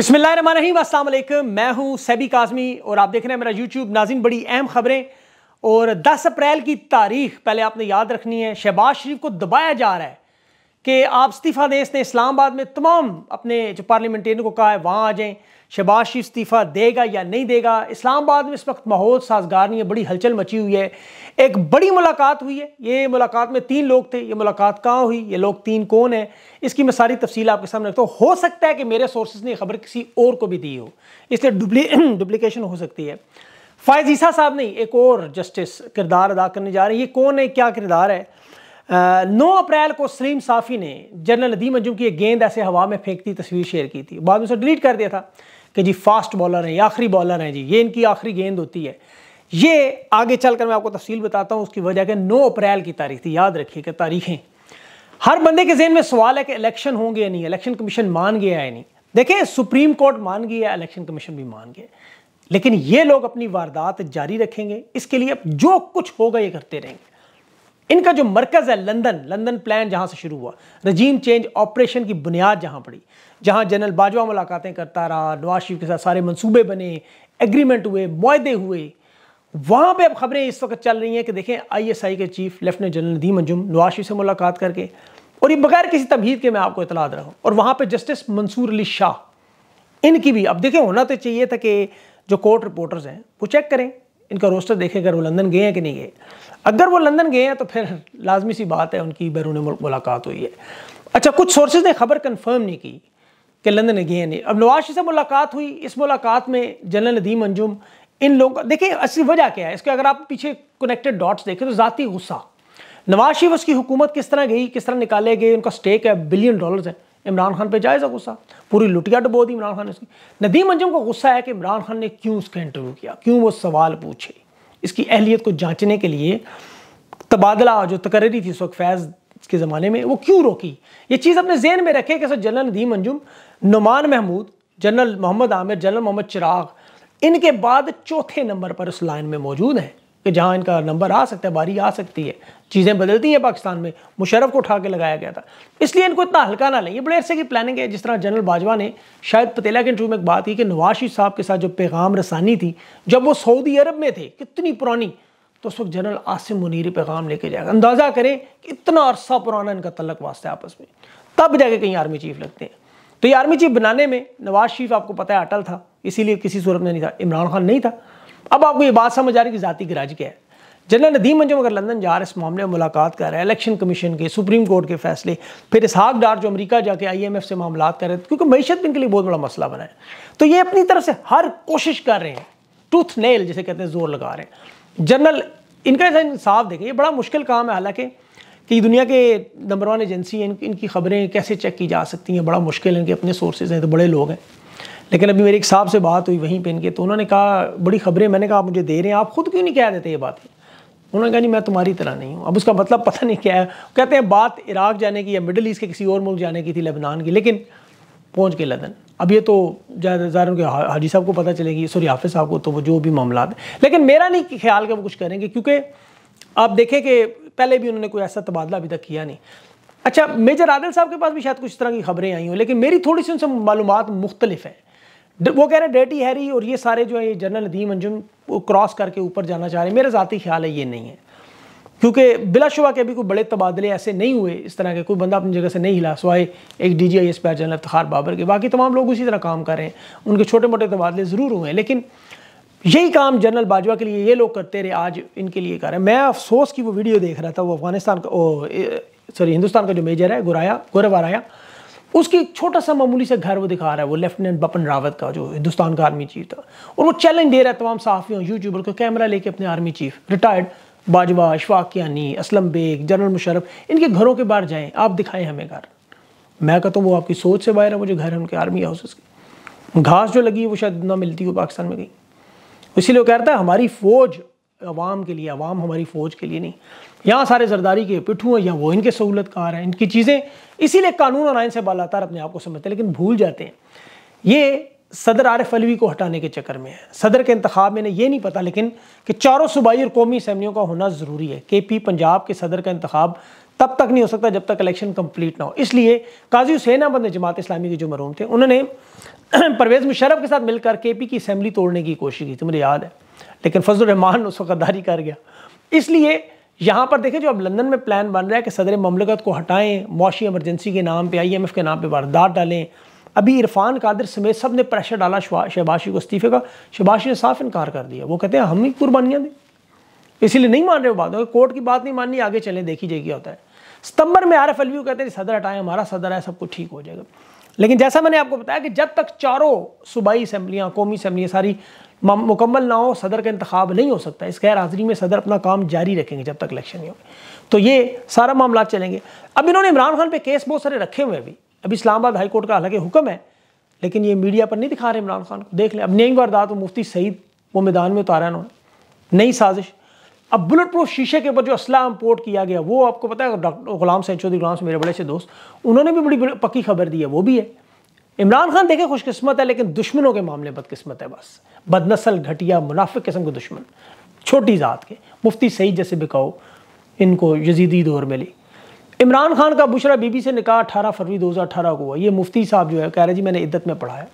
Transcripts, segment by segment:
वालेकुम मैं हूं सैबी काजमी और आप देख रहे हैं मेरा यूट्यूब नाजिन बड़ी अहम खबरें और 10 अप्रैल की तारीख पहले आपने याद रखनी है शहबाज शरीफ को दबाया जा रहा है कि आप इस्तीफ़ा दें इसने इस्लामाबाद में तमाम अपने जो पार्लियामेंटेरियन को कहा है वहाँ आ जाएं शहबाज शरीफ इस्तीफ़ा देगा या नहीं देगा इस्लामाबाद में इस वक्त माहौल साजगार नहीं है बड़ी हलचल मची हुई है एक बड़ी मुलाकात हुई है ये मुलाकात में तीन लोग थे ये मुलाकात कहाँ हुई ये लोग तीन कौन है इसकी मैं सारी तफसील आपके सामने रखता हूँ हो सकता है कि मेरे सोर्सेज ने खबर किसी और को भी दी हो इसलिए डुप्ली डुप्लीकेशन हो सकती है फायजीसा साहब नहीं एक और जस्टिस किरदार अदा करने जा रहे हैं ये कौन है क्या किरदार है नौ अप्रैल को सलीम साफ़ी ने जनरल नदीम अंजुम की एक गेंद ऐसे हवा में फेंकती तस्वीर शेयर की थी बाद में उसे डिलीट कर दिया था कि जी फास्ट बॉलर हैं ये आखिरी बॉलर हैं जी ये इनकी आखिरी गेंद होती है ये आगे चल कर मैं आपको तफसील बताता हूँ उसकी वजह के नौ अप्रैल की तारीख थी याद रखिए कि तारीखें हर बंदे के जहन में सवाल है कि इलेक्शन होंगे या नहीं इलेक्शन कमीशन मान गया या नहीं देखिए सुप्रीम कोर्ट मान गया इलेक्शन कमीशन भी मान गया लेकिन ये लोग अपनी वारदात जारी रखेंगे इसके लिए अब जो कुछ होगा ये करते रहेंगे इनका जो मरकज़ है लंदन लंदन प्लान जहाँ से शुरू हुआ रजीम चेंज ऑपरेशन की बुनियाद जहाँ पड़ी जहाँ जनरल बाजवा मुलाकातें करता रहा नवाज शरीफ के साथ सारे मंसूबे बने एग्रीमेंट हुए माहदे हुए वहाँ पे अब खबरें इस वक्त चल रही हैं कि देखें आईएसआई के chief lieutenant general Nadeem Anjum Nawaz Sharif से मुलाकात करके और ये बगैर किसी तबहीद के मैं आपको इतला दे रहा हूँ और वहाँ पर जस्टिस मंसूर अली शाह इनकी भी अब देखें होना तो चाहिए था कि जो कोर्ट रिपोर्टर्स हैं वो चेक करें इनका रोस्टर देखें अगर वो लंदन गए हैं कि नहीं गए अगर वो लंदन गए हैं तो फिर लाजमी सी बात है उनकी बैरून मुल्क मुलाकात हुई है अच्छा कुछ सोर्सेज ने खबर कन्फर्म नहीं की कि लंदन गए हैं नहीं अब नवाज से मुलाकात हुई इस मुलाकात में जनरल नदीम अंजुम इन लोगों का देखिए असली वजह क्या है इसके अगर आप पीछे कनेक्टेड डॉट्स देखें तो ज़ाती गुस्सा नवाज शरीफ उसकी हुकूमत किस तरह गई किस तरह निकाले गए उनका स्टेक है बिलियन डॉलर्स है इमरान खान पे जायज़ा गुस्सा पूरी लुटिया डबो दी इमरान खान ने उसकी नदीम अंजम को गुस्सा है कि इमरान खान ने क्यों उसका इंटरव्यू किया क्यों वो सवाल पूछे इसकी अहलियत को जांचने के लिए तबादला जो तकर्री थी उस वक्त फैज़ के ज़माने में वो क्यों रोकी ये चीज़ अपने जहन में रखे कि sir general Nadeem Anjum Numan Mahmood general Mohammad Amir general Mohammad Chirag इनके बाद चौथे नंबर पर उस लाइन में मौजूद हैं कि जहाँ इनका नंबर आ सकता है बारी आ सकती है चीज़ें बदलती हैं पाकिस्तान में मुशरफ को उठा के लगाया गया था इसलिए इनको इतना हल्का ना लें ये बड़े अरसे की प्लानिंग है जिस तरह जनरल बाजवा ने शायद पतेला के इंटरव्यू में एक बात की कि नवाज शरीफ साहब के साथ जो पैगाम रसानी थी जब वो सऊदी अरब में थे कितनी पुरानी तो उस वक्त जनरल आसिम मुनीर पैगाम लेके जाएगा अंदाज़ा करें कि इतना अरसा पुराना इनका तलक वास्ता है आपस में तब जाके कहीं आर्मी चीफ लगते हैं तो ये आर्मी चीफ बनाने में नवाज शरीफ आपको पता है अटल था इसीलिए किसी सूरत में नहीं था इमरान खान नहीं था अब आपको ये बात समझ आ रही है कि की राज क्या है जनरल नदीम अंजुम अगर लंदन जा रहे इस मामले में मुलाकात कर रहे हैं इलेक्शन कमीशन के सुप्रीम कोर्ट के फैसले फिर इसहाक डार जो अमेरिका जाके आई एम एफ से मामला कर रहे थे क्योंकि मीशत भी इनके लिए बहुत बड़ा मसला बना है तो ये अपनी तरफ से हर कोशिश कर रहे हैं टूथ नेल जिसे कहते हैं जोर लगा रहे हैं जनरल इनका ऐसा इंसाफ देखें ये बड़ा मुश्किल काम है हालांकि कि दुनिया के नंबर वन एजेंसी हैं इनकी खबरें कैसे चेक की जा सकती हैं बड़ा मुश्किल है इनके अपने सोर्सेज हैं तो बड़े लोग हैं लेकिन अभी मेरे एक साहब से बात हुई वहीं पे इनके तो उन्होंने कहा बड़ी खबरें मैंने कहा आप मुझे दे रहे हैं आप खुद क्यों नहीं कह देते ये बातें उन्होंने कहा नहीं मैं तुम्हारी तरह नहीं हूँ अब उसका मतलब पता नहीं क्या है कहते हैं बात इराक जाने की या मिडल ईस्ट के किसी और मुल्क जाने की थी लेबनान की लेकिन पहुँच के लदन अब ये तो ज़्यादा उनके हाजी साहब को पता चलेगी सॉरी हाफिज साहब को तो वो जो भी मामला लेकिन मेरा नहीं ख्याल का वो कुछ करेंगे क्योंकि आप देखें कि पहले भी उन्होंने कोई ऐसा तबादला अभी तक किया नहीं अच्छा मेजर आदिल साहब के पास भी शायद कुछ तरह की खबरें आई हों लेकिन मेरी थोड़ी सी उनसे मालूम मुख्तलिफ है वो कह रहे हैं डेटी हैरी और ये सारे जो है जनरल नदीम अंजुम वो क्रॉस करके ऊपर जाना चाह रहे हैं मेरा ज़ाती ख्याल है ये नहीं है क्योंकि बिलाशुबा के भी कोई बड़े तबादले ऐसे नहीं हुए इस तरह के कोई बंदा अपनी जगह से नहीं हिला सवाए एक D G I S general Takhar Babar के बाकी तमाम लोग उसी तरह काम कर रहे हैं उनके छोटे मोटे तबादले ज़रूर हुए हैं लेकिन यही काम जनरल बाजवा के लिए ये लोग करते रहे आज इनके लिए कर रहे हैं मैं अफसोस की वो वीडियो देख रहा था वो अफगानिस्तान का सॉरी हिंदुस्तान का जो मेजर है गुराया गौरव आया उसकी एक छोटा सा मामूली सा घर वो दिखा रहा है वो लेफ्टिनेंट बपन रावत का जो हिंदुस्तान का आर्मी चीफ था और वो चैलेंज दे रहा है तमाम साफियों यूट्यूबर को कैमरा लेके अपने army chief retired Bajwa Ashfaq यानी असलम बेग जनरल मुशरफ इनके घरों के बाहर जाएं आप दिखाएं हमें घर मैं कहता हूँ वो आपकी सोच से बाहर है मुझे घर है उनके आर्मी हाउसेस के घास जो लगी है वो शायद ना मिलती हो पाकिस्तान में कहीं इसीलिए वो कहता है हमारी फौज अवाम के लिए अवाम हमारी फ़ौज के लिए नहीं यहाँ सारे जरदारी के पिट्ठू हैं या वो इनके सहूलत कहाँ हैं इनकी चीज़ें इसीलिए कानून और आयन से बालातार अपने आप को समझते हैं लेकिन भूल जाते हैं ये सदर आरफ अलवी को हटाने के चक्कर में है सदर के इंतबाब में ये नहीं पता लेकिन कि चारों सूबाई और कौमी असम्बलियों का होना ज़रूरी है के पी पंजाब के सदर का इंतबाब तब तक नहीं हो सकता जब तक इलेक्शन कंप्लीट ना हो इसलिए काजी हुसैन अहमद ने जमात इस्लामी के जो मरूम थे उन्होंने परवेज़ मुशरफ के साथ मिलकर के पी की असम्बली तोड़ने की कोशिश की थी मुझे याद है लेकिन फजल रहमान उस वक्त गद्दारी कर गया इसलिए यहाँ पर देखें जो अब लंदन में प्लान बन रहा है कि सदर ममलकत को हटाएं मुशी एमरजेंसी के नाम पे आईएमएफ के नाम पे वारदात डालें अभी इरफान कादिर समेत सब ने प्रेशर डाला शहबाशी को इस्तीफे का शहबाशी ने साफ इनकार कर दिया वो कहते हैं हम ही कुर्बानियाँ दें इसीलिए नहीं मान रहे वो बात कोर्ट की बात नहीं माननी आगे चलें देखी जाएगी होता है सितंबर में आर एफ कहते हैं सदर हटाएं हमारा सदर है सब कुछ ठीक हो जाएगा लेकिन जैसा मैंने आपको बताया कि जब तक चारों सूबाई असम्बलियाँ कौमी असम्बलियाँ सारी मुकम्मल ना हो सदर का इंतखब नहीं हो सकता इस गैर हाजिरी में सदर अपना काम जारी रखेंगे जब तक इलेक्शन नहीं होगा तो ये सारा मामला चलेंगे अब इन्होंने इमरान खान पर केस बहुत सारे रखे हुए अभी अब इस्लामाबाद हाईकोर्ट का हालांकि हुक्म है लेकिन ये मीडिया पर नहीं दिखा रहे इमरान खान को देख लें अब नई वारदात वो मुफ्ती सईद वो मैदान में उतारा इन्होंने नई साजिश अब बुलेट प्रूफ शीशे के ऊपर जो असला इम्पोर्ट किया गया वो आपको पता है डॉक्टर गुलाम सैन चौधरी गुलाम से मेरे बड़े से दोस्त उन्होंने भी बड़ी पक्की खबर दी है वो भी है इमरान खान देखे खुशकिस्मत है लेकिन दुश्मनों के मामले बदकिस्मत है बस बदनसल घटिया मुनाफिक किस्म के दुश्मन छोटी ज़ात के मुफ्ती सईद जैसे बिकाओ इनको यजीदी दौर मिली इमरान खान का बुशरा बीबी से निकाह अठारह फरवरी दो हज़ार अठारह को हुआ ये मुफ्ती साहब जो है कह रहे जी मैंने इद्दत में पढ़ाया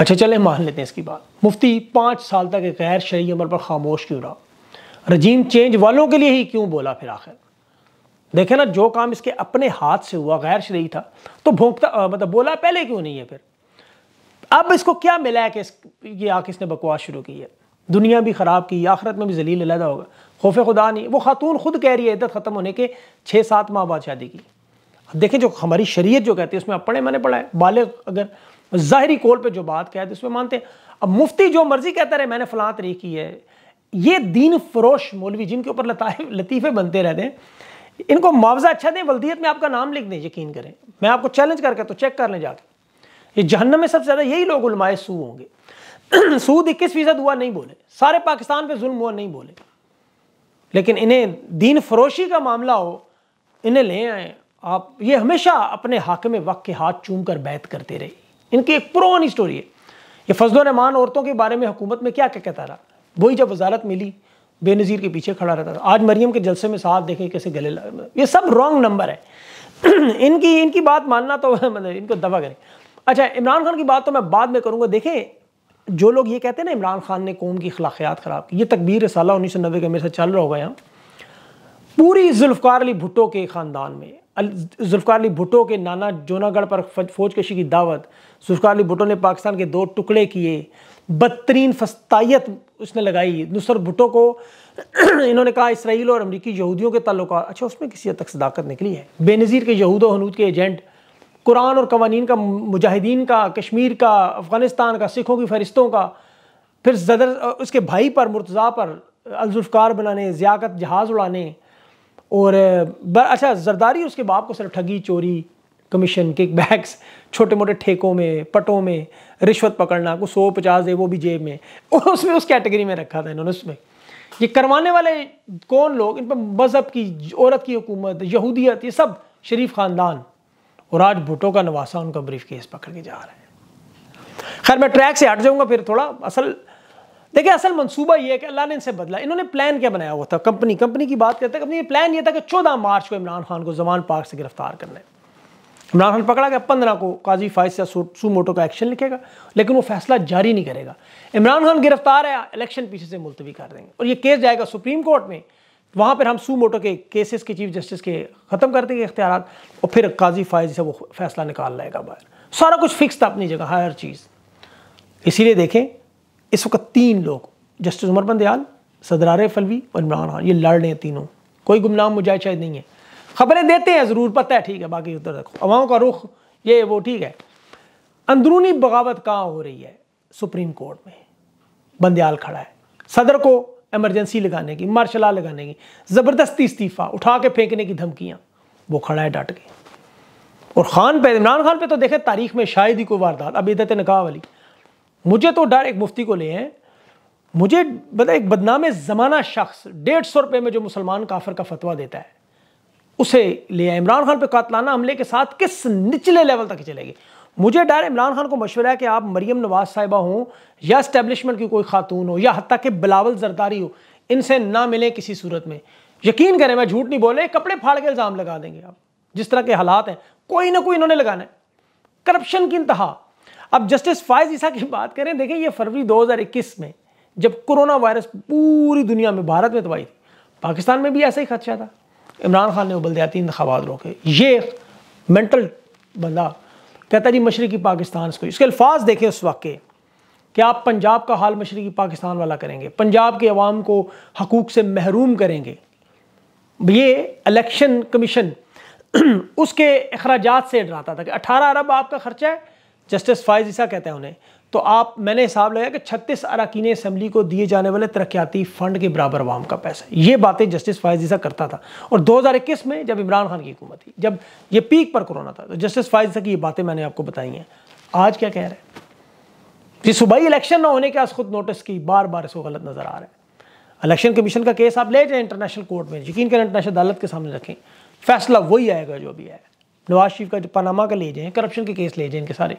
अच्छा चले मान लेते हैं इसकी बात मुफ्ती पाँच साल तक गैर शरी अमल पर खामोश क्यों रहा रजीम चेंज वालों के लिए ही क्यों बोला फिर आखिर देखे ना जो काम इसके अपने हाथ से हुआ गैर शरीय था तो भोंकता मतलब बोला पहले क्यों नहीं है फिर अब इसको क्या मिला है कि इस ये आके इसने बकवास शुरू की है दुनिया भी ख़राब की आखिरत में भी जलील अलहदा होगा खौफ खुदा नहीं वो खातून खुद कह रही है इद्दत ख़त्म होने के छः सात माह बाद शादी की अब देखें जो हमारी शरीयत जो कहती है उसमें अपने पढ़े मैंने पढ़ा है बालग अगर ज़ाहरी कौल पर जो बात कहते उसमें मानते हैं अब मुफ्ती जो मर्ज़ी कहता रहे मैंने फ़लां तरीक़ की है ये दीन फरोश मौलवी जिनके ऊपर लताफ़े बनते रहते हैं इनको मुआवजा अच्छा दें वल्दियत में आपका नाम लिख दें यकीन करें मैं आपको चैलेंज करके तो चेक कर लें जाके ये जहन्नम में सबसे ज़्यादा यही लोग उलमाए सू होंगे सूद इक्कीस फीसद हुआ नहीं बोले सारे पाकिस्तान पे जुल्म हुआ नहीं बोले लेकिन इन्हें दीन फरोशी का मामला हो इन्हें ले आए आप ये हमेशा अपने हक में वक्त के हाथ चूम कर बैत करते रहे इनकी एक पुरानी स्टोरी है ये फजल रहमान औरतों के बारे में हुकूमत में क्या क्या कहता रहा वही जब वजारत मिली बेनज़ीर के पीछे खड़ा रहता था आज मरियम के जलसे में साहब देखें कैसे गले लगा ये सब रॉन्ग नंबर है इनकी इनकी बात मानना तो मतलब इनको दबा करें अच्छा इमरान खान की बात तो मैं बाद में करूँगा देखें जो लोग ये कहते हैं ना इमरान खान ने कौम की अखलाकियात ख़राब की ये तकबीर साल उन्नीस सौ नब्बे का मेरे से चल रहा होगा यहाँ पूरी जुल्फ़ार अली भुट्टो के ख़ानदान में जुल्फ़ार अली भुट्टो के नाना जोनागढ़ पर फौज कशी की दावत जुल्फ़ार अली भुट्टो ने पाकिस्तान के दो टुकड़े किए बदतरीन फस्तायत उसने लगाई नुसरत भुटो को इन्होंने कहा इसराइल और अमरीकी यहूदियों के ताल्लुक अच्छा उसमें किसी हद तक सदाकत निकली है बेनज़ीर के यहूद हनूद के एजेंट कुरान और कवानीन का मुजाहिदीन का कश्मीर का अफ़गानिस्तान का सिखों की फहरिस्तों का फिर जदर उसके भाई पर मुर्तज़ा पर अलजुल्फ़ार बनाने ज़ियाकत जहाज़ उड़ाने और अच्छा जरदारी उसके बाप को सिर्फ ठगी चोरी कमीशन किकबैक्स छोटे मोटे ठेकों में पटों में रिश्वत पकड़ना को सौ पचास दे वो भी जेब में और उसमें उस कैटेगरी में रखा था इन्होंने उसमें ये करवाने वाले कौन लोग इन पर मज़हब की औरत की हुकूमत यहूदियत ये सब शरीफ ख़ानदान और आज भुटो का नवासा उनका ब्रीफ केस पकड़ के जा रहा है खैर मैं ट्रैक से हट जाऊंगा फिर थोड़ा असल देखिए असल मंसूबा ये है कि अल्लाह ने इनसे बदला इन्होंने प्लान क्या बनाया हुआ था कंपनी कंपनी की बात करते हैं कंपनी प्लान ये था कि चौदह मार्च को इमरान खान को जमान पार्क से गिरफ्तार करना है इमरान खान पकड़ा गया पंद्रह को काजी फाइज या सुमोटो का एक्शन लिखेगा लेकिन वो फैसला जारी नहीं करेगा इमरान खान गिरफ्तार है इलेक्शन पीछे से मुलतवी कर देंगे और ये केस जाएगा सुप्रीम कोर्ट में वहाँ पर हम सुमोटो के केसेस के चीफ जस्टिस के ख़त्म कर देंगे इख्तियार और फिर काजी फाइज से वो फैसला निकाल लाएगा बाहर सारा कुछ फिक्स था अपनी जगह हर चीज़ इसीलिए देखें इस वक्त तीन लोग जस्टिस उमर बंदयाल सदरार फलवी और इमरान खान ये लड़ रहे हैं तीनों कोई गुमनाम मुजाह शायद नहीं है खबरें देते हैं ज़रूर पता है ठीक है बाकी उधर देखो अवाओं का रुख ये वो ठीक है अंदरूनी बगावत कहाँ हो रही है सुप्रीम कोर्ट में बंदयाल खड़ा है सदर को एमरजेंसी लगाने की मार्शला लगाने की ज़बरदस्ती इस्तीफ़ा उठा के फेंकने की धमकियाँ वो खड़ा है डट के और खान पे इमरान खान पे तो देखे तारीख में शायद ही कोई वारदात अब इदत निकाह वाली मुझे तो डर एक मुफ्ती को ले हैं मुझे बता मतलब एक बदनाम ज़माना शख्स डेढ़ सौ रुपये में जो मुसलमान काफर का फतवा देता है उसे लिया इमरान खान पर कातलाना हमले के साथ किस निचले लेवल तक चलेगी मुझे डर इमरान खान को मशवरा है कि आप मरियम नवाज साहिबा हों या स्टैब्लिशमेंट की कोई खातून हो या हती के बिलावल जरदारी हो इनसे ना मिले किसी सूरत में यकीन करें मैं झूठ नहीं बोले कपड़े फाड़ के इल्ज़ाम लगा देंगे आप जिस तरह के हालात हैं कोई ना कोई इन्होंने लगाना है करप्शन की इंतहा अब जस्टिस फायज ईसा की बात करें देखें ये फरवरी 2021 में जब कोरोना वायरस पूरी दुनिया में भारत में तबाही थी पाकिस्तान में भी ऐसा ही खदशा था इमरान खान ने उबल दियाती इंतबात रोके ये मेंटल बंदा कहता जी मशरक़ी पाकिस्तान से इसके अल्फाज देखे उस वक्त के कि आप पंजाब का हाल मशरक़ी पाकिस्तान वाला करेंगे पंजाब के अवाम को हकूक़ से महरूम करेंगे ये इलेक्शन कमीशन उसके अखराज से डराता था कि अठारह अरब आपका ख़र्चा है जस्टिस फायज ईसा कहते हैं उन्हें तो आप मैंने हिसाब लगाया कि 36 अरकान असम्बली को दिए जाने वाले तरक्याती फंड के बराबर अवाम का पैसा ये बातें जस्टिस फायजीसा करता था और 2021 में जब इमरान खान की हुकूमत थी जब ये पीक पर कोरोना था तो जस्टिस फायजीसा की ये बातें मैंने आपको बताई हैं आज क्या कह रहे हैं सुबह ही इलेक्शन ना होने के आज खुद नोटिस की बार बार इसको गलत नज़र आ रहा है इलेक्शन कमीशन का केस आप ले जाए इंटरनेशनल कोर्ट में यकीन करें इंटरनेशनल अदालत के सामने रखें फैसला वही आएगा जो भी आया नवाज शरीफ का पानामा का ले जाए करप्शन के केस ले जाए इनके सारे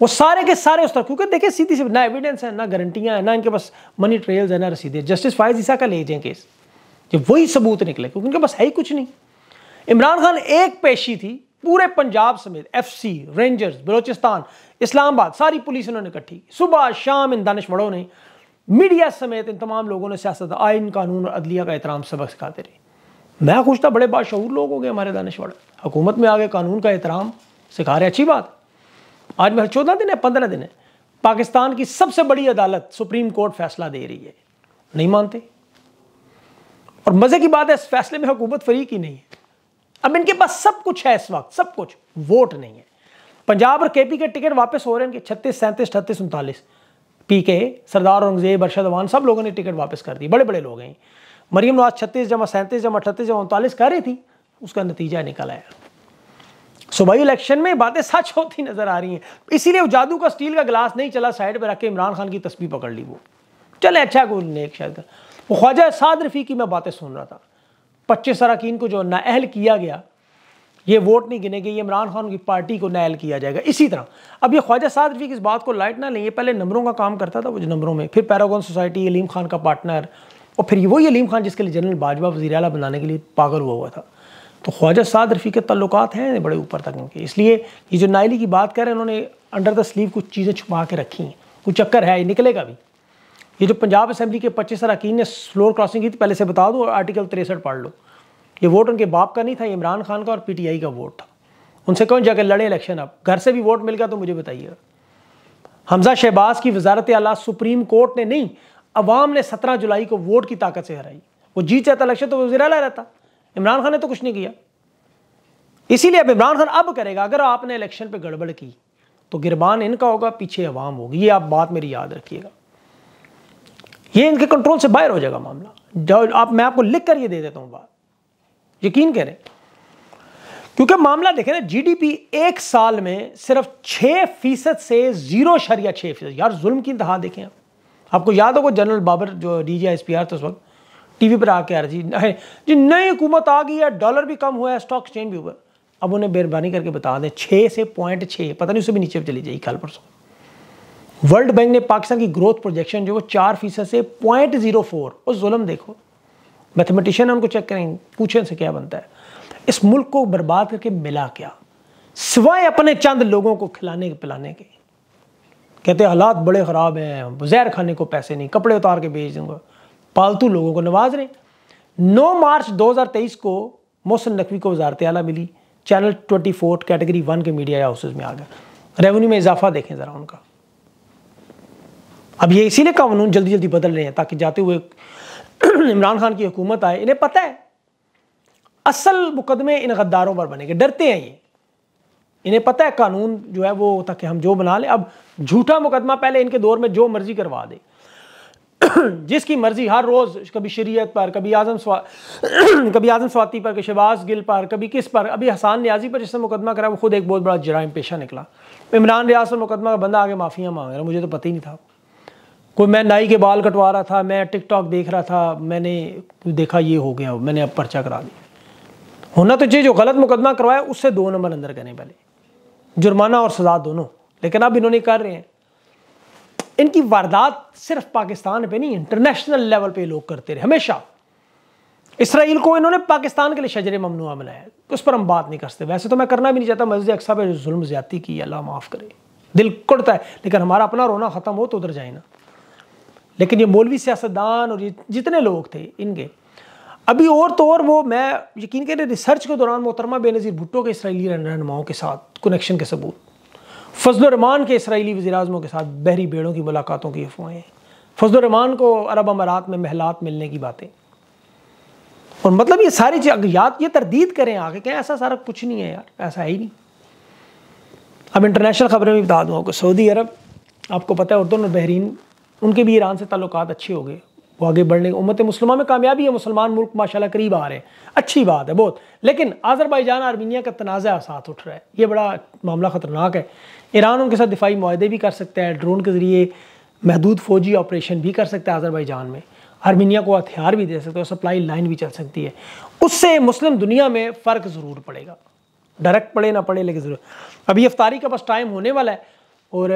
वो सारे के सारे उस तरफ क्योंकि देखिए सीधी सी ना एविडेंस है ना गारंटियां हैं ना इनके पास मनी ट्रेल्स है ना रसीदे जस्टिस फायज ईसा का ले जाए केस जब वही सबूत निकले क्योंकि उनके पास है ही कुछ नहीं इमरान खान एक पेशी थी पूरे पंजाब समेत F C rangers Balochistan Islamabad सारी पुलिस इन्होंने इकट्ठी सुबह शाम इन दानशवड़ों ने मीडिया समेत इन तमाम लोगों ने सियासत आयन कानून और अदलिया का एहतराम सबक सिखाते रहे मैं खुश था बड़े बाशूर लोग हो गए हमारे दानशवड़ हुकूमत में आ गए कानून का एहतराम सिखा रहे अच्छी बात आज मेरा चौदह दिन है पंद्रह दिन है पाकिस्तान की सबसे बड़ी अदालत सुप्रीम कोर्ट फैसला दे रही है नहीं मानते और मज़े की बात है इस फैसले में हुकूमत फरीक ही नहीं है अब इनके पास सब कुछ है इस वक्त सब कुछ वोट नहीं है पंजाब और केपी के टिकट वापस हो रहे हैं छत्तीस सैंतीस अठतीस उनतालीस पी के सरदार औरंगजेब अरशद अवान सब लोगों ने टिकट वापस कर दी बड़े बड़े लोग हैं मरीम नवाज छत्तीस जमा सैंतीस जमा अठतीस जमा उनतालीस कर रही थी उसका नतीजा निकल आया सुबह इलेक्शन में बातें सच होती नजर आ रही हैं इसीलिए जादू का स्टील का गिलास नहीं चला साइड पर रख के इमरान खान की तस्वीर पकड़ ली वो चले अच्छा गोल ने एक शायद वो ख्वाजा साद रफ़ी की मैं बातें सुन रहा था पच्चीस अरकान को जो नाअल किया गया ये वोट नहीं गिनेगे ये इमरान खान की पार्टी को नायल किया जाएगा इसी तरह अब ये ख्वाजा साद रफी की इस बात को लाइट ना लेंगे पहले नंबरों का काम करता था वो नंबरों में फिर पैरागॉन सोसाइटी अलीम खान का पार्टनर और फिर वही अलीम खान जिसके लिए जनरल बाजवा वजी अला बनाने के लिए पागल हुआ हुआ था तो ख्वाजा साद रफ़ी के तल्लुकात हैं बड़े ऊपर तक उनके इसलिए ये जो नायली की बात करें उन्होंने अंडर द स्लीव कुछ चीज़ें छुपा के रखी हैं कुछ चक्कर है ये निकलेगा भी ये जो पंजाब असम्बली के पच्चीस अरकान ने फ्लोर क्रॉसिंग की थी पहले से बता दो आर्टिकल तिरसठ पढ़ लो ये वोट उनके बाप का नहीं था इमरान खान का और आई का वोट था उनसे कौन जाकर लड़े इलेक्शन आप घर से भी वोट मिल गया तो मुझे बताइएगा हमजा शहबाज की वजारत आला सुप्रीम कोर्ट ने नहीं अवाम ने सत्रह जुलाई को वोट की ताकत से हराई वो जीत जाता इलेक्शन तो वो वजी रहता इमरान खान ने तो कुछ नहीं किया इसीलिए अब इमरान खान अब करेगा अगर आपने इलेक्शन पे गड़बड़ की तो गिरबान इनका होगा पीछे अवाम होगी ये आप बात मेरी याद रखिएगा ये इनके कंट्रोल से बाहर हो जाएगा मामला आप मैं आपको लिख कर ये दे देता हूं बात यकीन करें क्योंकि मामला देखे ना जी डी पी एक साल में सिर्फ छह फीसद से जीरो शरिया छह फीसद यार जुल्म की इंतहा देखें आप आपको याद होगा जनरल बाबर जो D G I S P R थे उस वक्त टीवी पर आके आ रही है जी नई हुकूमत आ गई है डॉलर भी कम हुआ है स्टॉक एक्सचेंज भी हुआ अब उन्हें मेहरबानी करके बता दें छः से पॉइंट छः पता नहीं उससे भी नीचे चली जाएगी कल परसों वर्ल्ड बैंक ने पाकिस्तान की ग्रोथ प्रोजेक्शन जो वो चार फीसद से पॉइंट जीरो फोर उस जुलम देखो मैथमेटिशियन उनको चेक करेंगे पूछें से क्या बनता है इस मुल्क को बर्बाद करके मिला क्या सिवाय अपने चंद लोगों को खिलाने के पिलाने के कहते हालात बड़े ख़राब हैं जहर खाने को पैसे नहीं कपड़े उतार के बेच दूंगा पालतू लोगों को नवाज रहे 9 मार्च 2023 को मोहसिन नकवी को वजारत आला मिली चैनल 24 कैटेगरी वन के मीडिया हाउसेज में आ गया रेवेन्यू में इजाफा देखें ज़रा उनका अब ये इसीलिए कानून जल्दी जल्दी बदल रहे हैं ताकि जाते हुए इमरान खान की हुकूमत आए इन्हें पता है असल मुकदमे इन गद्दारों पर बनेंगे डरते हैं ये इन्हें पता है कानून जो है वो ताकि हम जो बना लें अब झूठा मुकदमा पहले इनके दौर में जो मर्जी करवा दे जिसकी मर्जी हर रोज़ कभी शरीयत पर कभी आज़म स्वा कभी आज़म स्वाति पर कभी शहबाज गिल पर कभी किस पर अभी हसान न्याजी पर जिसने मुकदमा करा वो खुद एक बहुत बड़ा जराइम पेशा निकला इमरान रियाज पर मुकदमा का बंदा आगे माफिया मांग रहा मुझे तो पता ही नहीं था कोई मैं नाई के बाल कटवा रहा था मैं टिकटॉक देख रहा था मैंने देखा ये हो गया मैंने अब पर्चा करा दिया होना तो चाहिए जो गलत मुकदमा करवाया उससे दो नंबर अंदर करें पहले जुर्माना और सजा दोनों लेकिन अब इन्होंने कर रहे हैं इनकी वारदात सिर्फ पाकिस्तान पे नहीं इंटरनेशनल लेवल पे लोग करते रहे हमेशा इसराइल को इन्होंने पाकिस्तान के लिए शजर ममनुआ बनाया उस पर हम बात नहीं करते वैसे तो मैं करना भी नहीं चाहता मस्जिद अक्सा पर जुल्म ज्यादा की अल्लाह माफ़ करे दिल कुड़ता है लेकिन हमारा अपना रोना ख़त्म हो तो उधर जाए ना लेकिन ये मौलवी सियासतदान और ये जितने लोग थे इनके अभी और तो और वो मैं यकीन रही रिसर्च के दौरान मोहतरमा बेनज़ीर भुट्टो के इसराइली रहनुमाओं के साथ कनेक्शन के सबूत फजलरमान के इसराइली वजी अजमों के साथ बहरी बेड़ों की मुलाकातों की अफवाहें फजलरमान को अरब अमारात में महलात मिलने की बातें और मतलब ये सारी चीज़ याद ये तरदीद करें आगे कहें ऐसा सारा कुछ नहीं है यार ऐसा है ही नहीं अब इंटरनेशनल खबरें भी बता दूँ आपको सऊदी अरब आपको पता है उर्दन और बहरीन उनके भी ईरान से ताल्लुक अच्छे हो गए वो आगे बढ़ने उम्मत मुसलमान में कामयाबी है मुसलमान मुल्क माशाल्लाह करीब आ रहे हैं अच्छी बात है बहुत लेकिन आज़रबाईजान आर्मीनिया का तनाज़ा साथ उठ रहा है ये बड़ा मामला ख़तरनाक है ईरान उनके साथ दिफाई माहदे भी कर सकता है ड्रोन के ज़रिए महदूद फौजी ऑपरेशन भी कर सकता है आज़रबाईजान में आर्मीनिया को हथियार भी दे सकते हैं सप्लाई लाइन भी चल सकती है उससे मुस्लिम दुनिया में फ़र्क ज़रूर पड़ेगा डायरेक्ट पड़े ना पड़े लेकिन ज़रूर अभी अफ्तारी का बस टाइम होने वाला है और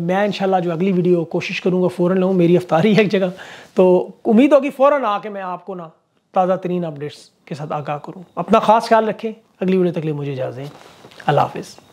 मैं इंशाल्लाह जो अगली वीडियो कोशिश करूँगा फ़ौर लाऊँ मेरी अफ्तारी है एक जगह तो उम्मीद होगी फ़ौर आके मैं आपको ना ताज़ा तरीन अपडेट्स के साथ आगाह करूँ अपना ख़ास ख्याल रखें अगली वीडियो तक मुझे इजाज़ें अल्लाह हाफिज़